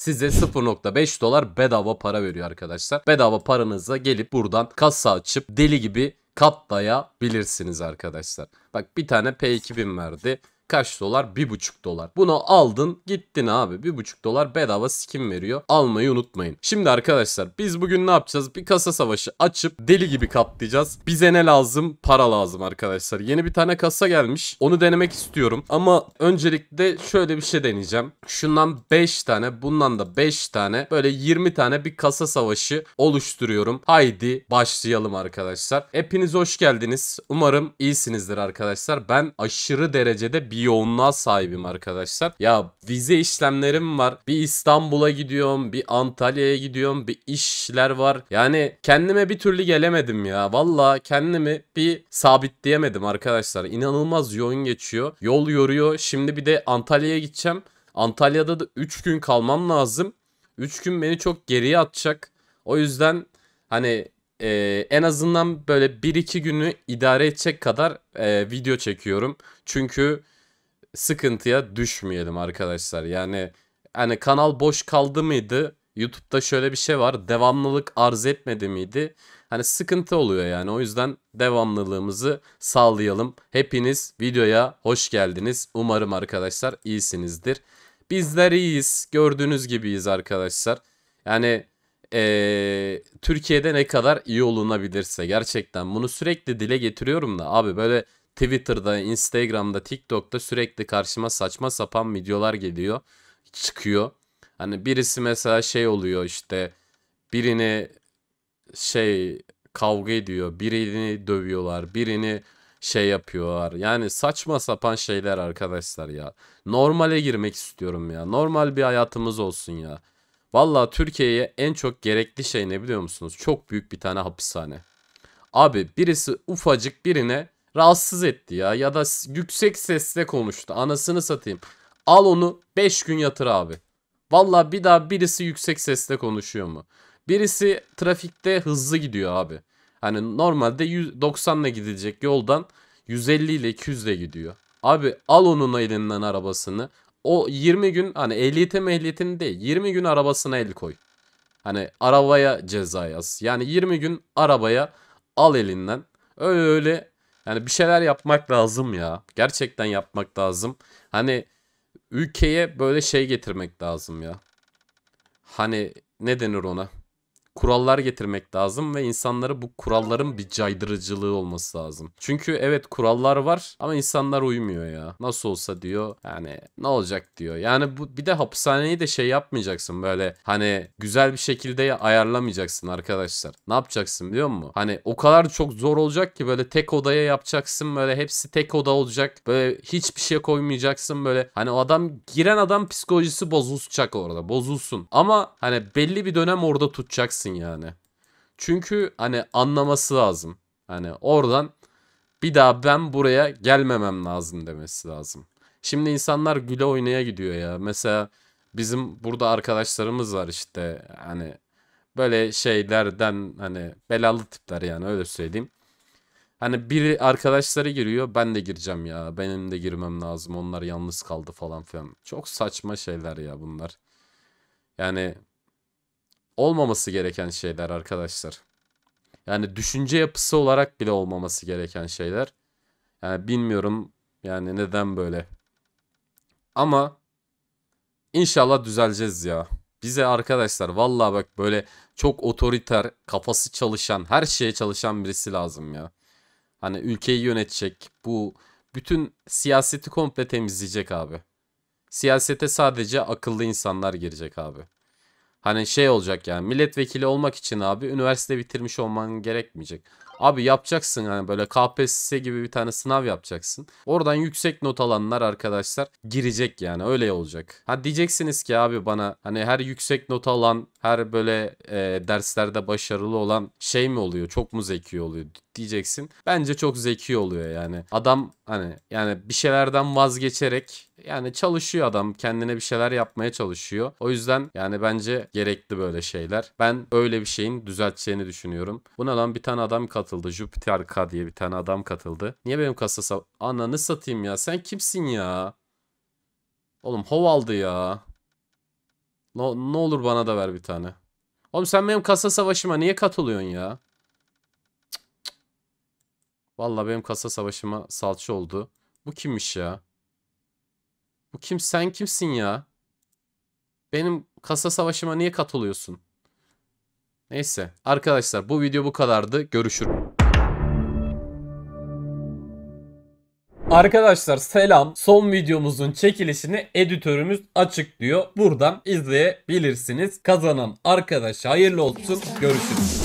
size 0.5 dolar bedava para veriyor arkadaşlar. Bedava paranıza gelip buradan kasa açıp deli gibi katlayabilirsiniz arkadaşlar. Bak bir tane P2000 verdi kaç dolar? 1,5 dolar. Bunu aldın gittin abi. 1,5 dolar bedava skin veriyor. Almayı unutmayın. Şimdi arkadaşlar biz bugün ne yapacağız? Bir kasa savaşı açıp deli gibi katlayacağız. Bize ne lazım? Para lazım arkadaşlar. Yeni bir tane kasa gelmiş. Onu denemek istiyorum. Ama öncelikle şöyle bir şey deneyeceğim. Şundan 5 tane, bundan da 5 tane böyle 20 tane bir kasa savaşı oluşturuyorum. Haydi başlayalım arkadaşlar. Hepiniz hoş geldiniz. Umarım iyisinizdir arkadaşlar. Ben aşırı derecede bir bir yoğunluğa sahibim arkadaşlar. Ya vize işlemlerim var. Bir İstanbul'a gidiyorum, bir Antalya'ya gidiyorum, bir işler var. Yani kendime bir türlü gelemedim ya. Valla kendimi bir sabitleyemedim arkadaşlar. İnanılmaz yoğun geçiyor. Yol yoruyor. Şimdi bir de Antalya'ya gideceğim. Antalya'da da 3 gün kalmam lazım. 3 gün beni çok geriye atacak. O yüzden hani e, en azından böyle 1-2 günü idare edecek kadar e, video çekiyorum. Çünkü sıkıntıya düşmeyelim arkadaşlar. Yani hani kanal boş kaldı mıydı? YouTube'da şöyle bir şey var. Devamlılık arz etmedi miydi? Hani sıkıntı oluyor yani. O yüzden devamlılığımızı sağlayalım. Hepiniz videoya hoş geldiniz. Umarım arkadaşlar iyisinizdir. Bizler iyiyiz. Gördüğünüz gibiyiz arkadaşlar. Yani ee, Türkiye'de ne kadar iyi olunabilirse gerçekten bunu sürekli dile getiriyorum da abi böyle Twitter'da, Instagram'da, TikTok'ta sürekli karşıma saçma sapan videolar geliyor, çıkıyor. Hani birisi mesela şey oluyor işte birini şey kavga ediyor, birini dövüyorlar, birini şey yapıyorlar. Yani saçma sapan şeyler arkadaşlar ya. Normale girmek istiyorum ya. Normal bir hayatımız olsun ya. Valla Türkiye'ye en çok gerekli şey ne biliyor musunuz? Çok büyük bir tane hapishane. Abi birisi ufacık birine rahatsız etti ya. Ya da yüksek sesle konuştu. Anasını satayım. Al onu 5 gün yatır abi. Valla bir daha birisi yüksek sesle konuşuyor mu? Birisi trafikte hızlı gidiyor abi. Hani normalde 90 ile gidecek yoldan 150 ile 200 ile gidiyor. Abi al onun elinden arabasını. O 20 gün hani ehliyete mehliyetini değil 20 gün arabasına el koy. Hani arabaya ceza yaz. Yani 20 gün arabaya al elinden. Öyle öyle yani bir şeyler yapmak lazım ya. Gerçekten yapmak lazım. Hani ülkeye böyle şey getirmek lazım ya. Hani ne denir ona? kurallar getirmek lazım ve insanlara bu kuralların bir caydırıcılığı olması lazım. Çünkü evet kurallar var ama insanlar uymuyor ya. Nasıl olsa diyor yani ne olacak diyor. Yani bu bir de hapishaneyi de şey yapmayacaksın böyle hani güzel bir şekilde ayarlamayacaksın arkadaşlar. Ne yapacaksın biliyor musun? Hani o kadar çok zor olacak ki böyle tek odaya yapacaksın böyle hepsi tek oda olacak. Böyle hiçbir şey koymayacaksın böyle. Hani o adam giren adam psikolojisi bozulacak orada bozulsun. Ama hani belli bir dönem orada tutacaksın anlayacaksın yani. Çünkü hani anlaması lazım. Hani oradan bir daha ben buraya gelmemem lazım demesi lazım. Şimdi insanlar güle oynaya gidiyor ya. Mesela bizim burada arkadaşlarımız var işte hani böyle şeylerden hani belalı tipler yani öyle söyleyeyim. Hani biri arkadaşları giriyor ben de gireceğim ya benim de girmem lazım onlar yalnız kaldı falan filan. Çok saçma şeyler ya bunlar. Yani olmaması gereken şeyler arkadaşlar. Yani düşünce yapısı olarak bile olmaması gereken şeyler. Yani bilmiyorum yani neden böyle. Ama inşallah düzeleceğiz ya. Bize arkadaşlar valla bak böyle çok otoriter, kafası çalışan, her şeye çalışan birisi lazım ya. Hani ülkeyi yönetecek, bu bütün siyaseti komple temizleyecek abi. Siyasete sadece akıllı insanlar girecek abi. Hani şey olacak yani milletvekili olmak için abi üniversite bitirmiş olman gerekmeyecek. Abi yapacaksın hani böyle KPSS gibi bir tane sınav yapacaksın. Oradan yüksek not alanlar arkadaşlar girecek yani öyle olacak. Ha diyeceksiniz ki abi bana hani her yüksek not alan her böyle e, derslerde başarılı olan şey mi oluyor çok mu zeki oluyor diyeceksin. Bence çok zeki oluyor yani. Adam hani yani bir şeylerden vazgeçerek yani çalışıyor adam kendine bir şeyler yapmaya çalışıyor. O yüzden yani bence gerekli böyle şeyler. Ben öyle bir şeyin düzelteceğini düşünüyorum. Buna lan bir tane adam katıldı. Jupiter K diye bir tane adam katıldı. Niye benim kasasa ananı satayım ya sen kimsin ya? Oğlum hov aldı ya. No, ne olur bana da ver bir tane. Oğlum sen benim kasa savaşıma niye katılıyorsun ya? Valla benim kasa savaşıma salça oldu. Bu kimmiş ya? Bu kim sen kimsin ya? Benim kasa savaşıma niye katılıyorsun? Neyse arkadaşlar bu video bu kadardı. Görüşürüz. Arkadaşlar selam. Son videomuzun çekilişini editörümüz açıklıyor. Buradan izleyebilirsiniz. Kazanan arkadaş hayırlı olsun. Görüşürüz.